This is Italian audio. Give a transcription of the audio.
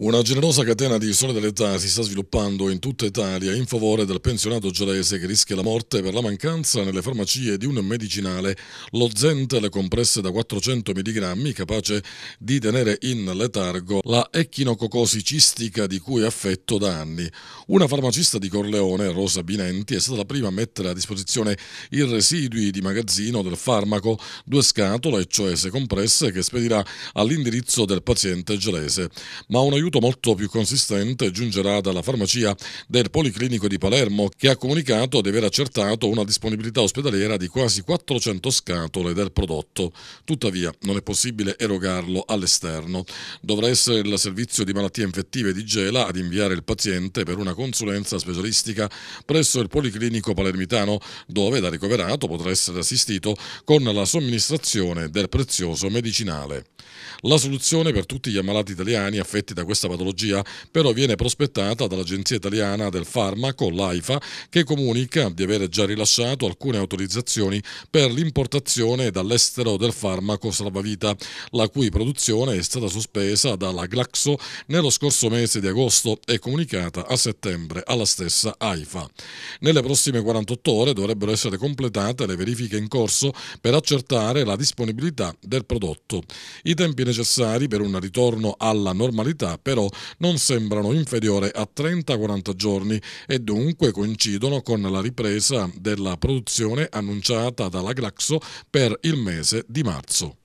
Una generosa catena di solidarietà si sta sviluppando in tutta Italia in favore del pensionato gelese che rischia la morte per la mancanza nelle farmacie di un medicinale, lo Zentel compresse da 400 mg capace di tenere in letargo la echinococosi cistica di cui è affetto da anni. Una farmacista di Corleone, Rosa Binenti, è stata la prima a mettere a disposizione i residui di magazzino del farmaco, due scatole, cioè se compresse, che spedirà all'indirizzo del paziente gelese. Ma un aiuto aiuto molto più consistente giungerà dalla farmacia del Policlinico di Palermo che ha comunicato di aver accertato una disponibilità ospedaliera di quasi 400 scatole del prodotto. Tuttavia non è possibile erogarlo all'esterno. Dovrà essere il servizio di malattie infettive di Gela ad inviare il paziente per una consulenza specialistica presso il Policlinico palermitano dove da ricoverato potrà essere assistito con la somministrazione del prezioso medicinale. La soluzione per tutti gli ammalati italiani affetti da questa patologia però viene prospettata dall'Agenzia Italiana del Farmaco, l'AIFA, che comunica di aver già rilasciato alcune autorizzazioni per l'importazione dall'estero del farmaco salvavita, la cui produzione è stata sospesa dalla Glaxo nello scorso mese di agosto e comunicata a settembre alla stessa AIFA. Nelle prossime 48 ore dovrebbero essere completate le verifiche in corso per accertare la disponibilità del prodotto. I tempi necessari per un ritorno alla normalità però non sembrano inferiori a 30-40 giorni e dunque coincidono con la ripresa della produzione annunciata dalla Glaxo per il mese di marzo.